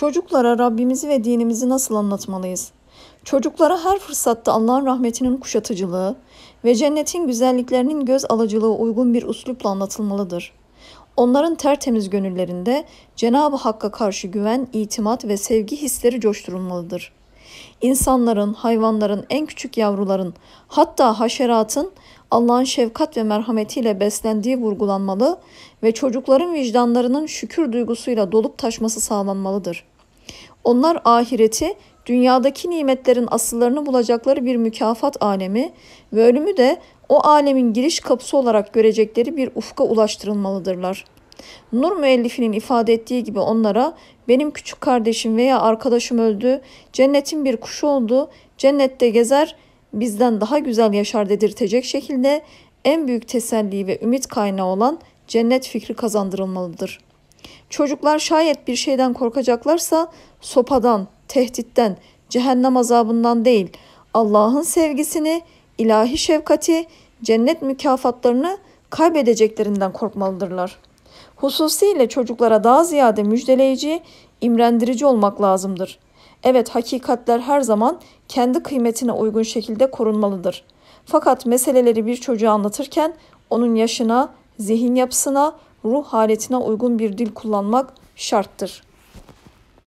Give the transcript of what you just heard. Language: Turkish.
Çocuklara Rabbimizi ve dinimizi nasıl anlatmalıyız? Çocuklara her fırsatta Allah'ın rahmetinin kuşatıcılığı ve cennetin güzelliklerinin göz alıcılığı uygun bir uslupla anlatılmalıdır. Onların tertemiz gönüllerinde Cenab-ı Hakk'a karşı güven, itimat ve sevgi hisleri coşturulmalıdır. İnsanların, hayvanların, en küçük yavruların, hatta haşeratın Allah'ın şefkat ve merhametiyle beslendiği vurgulanmalı ve çocukların vicdanlarının şükür duygusuyla dolup taşması sağlanmalıdır. Onlar ahireti, dünyadaki nimetlerin asıllarını bulacakları bir mükafat alemi ve ölümü de o alemin giriş kapısı olarak görecekleri bir ufka ulaştırılmalıdırlar. Nur müellifinin ifade ettiği gibi onlara benim küçük kardeşim veya arkadaşım öldü, cennetin bir kuşu oldu, cennette gezer, bizden daha güzel yaşar dedirtecek şekilde en büyük teselli ve ümit kaynağı olan cennet fikri kazandırılmalıdır. Çocuklar şayet bir şeyden korkacaklarsa sopadan, tehditten, cehennem azabından değil, Allah'ın sevgisini, ilahi şefkati, cennet mükafatlarını kaybedeceklerinden korkmalıdırlar. Hususiyle çocuklara daha ziyade müjdeleyici, imrendirici olmak lazımdır.'' Evet hakikatler her zaman kendi kıymetine uygun şekilde korunmalıdır. Fakat meseleleri bir çocuğa anlatırken onun yaşına, zihin yapısına, ruh haletine uygun bir dil kullanmak şarttır.